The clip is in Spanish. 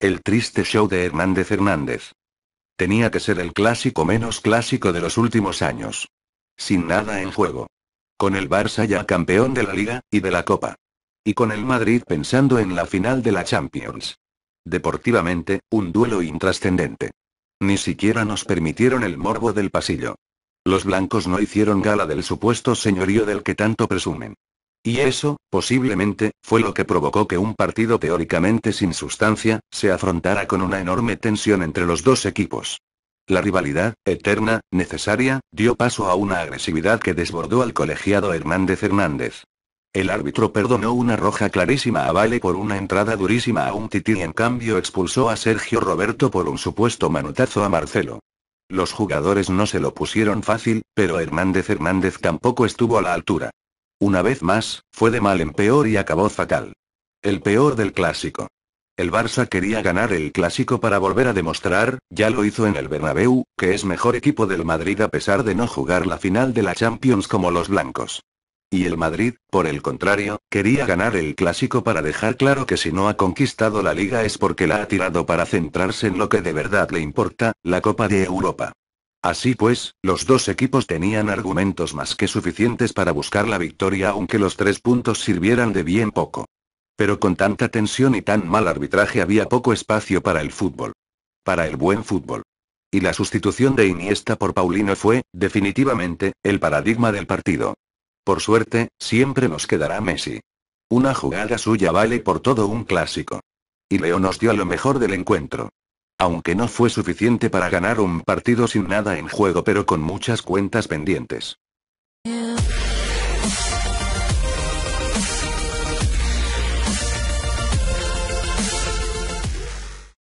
El triste show de Hernández Hernández. Tenía que ser el clásico menos clásico de los últimos años. Sin nada en juego. Con el Barça ya campeón de la Liga y de la Copa. Y con el Madrid pensando en la final de la Champions. Deportivamente, un duelo intrascendente. Ni siquiera nos permitieron el morbo del pasillo. Los blancos no hicieron gala del supuesto señorío del que tanto presumen. Y eso, posiblemente, fue lo que provocó que un partido teóricamente sin sustancia, se afrontara con una enorme tensión entre los dos equipos. La rivalidad, eterna, necesaria, dio paso a una agresividad que desbordó al colegiado Hernández Hernández. El árbitro perdonó una roja clarísima a Vale por una entrada durísima a un tití y en cambio expulsó a Sergio Roberto por un supuesto manotazo a Marcelo. Los jugadores no se lo pusieron fácil, pero Hernández Hernández tampoco estuvo a la altura. Una vez más, fue de mal en peor y acabó fatal. El peor del clásico. El Barça quería ganar el clásico para volver a demostrar, ya lo hizo en el Bernabéu, que es mejor equipo del Madrid a pesar de no jugar la final de la Champions como los blancos. Y el Madrid, por el contrario, quería ganar el clásico para dejar claro que si no ha conquistado la liga es porque la ha tirado para centrarse en lo que de verdad le importa, la Copa de Europa. Así pues, los dos equipos tenían argumentos más que suficientes para buscar la victoria aunque los tres puntos sirvieran de bien poco. Pero con tanta tensión y tan mal arbitraje había poco espacio para el fútbol. Para el buen fútbol y la sustitución de Iniesta por Paulino fue, definitivamente, el paradigma del partido. Por suerte, siempre nos quedará Messi. Una jugada suya vale por todo un clásico. Y Leo nos dio lo mejor del encuentro. Aunque no fue suficiente para ganar un partido sin nada en juego pero con muchas cuentas pendientes.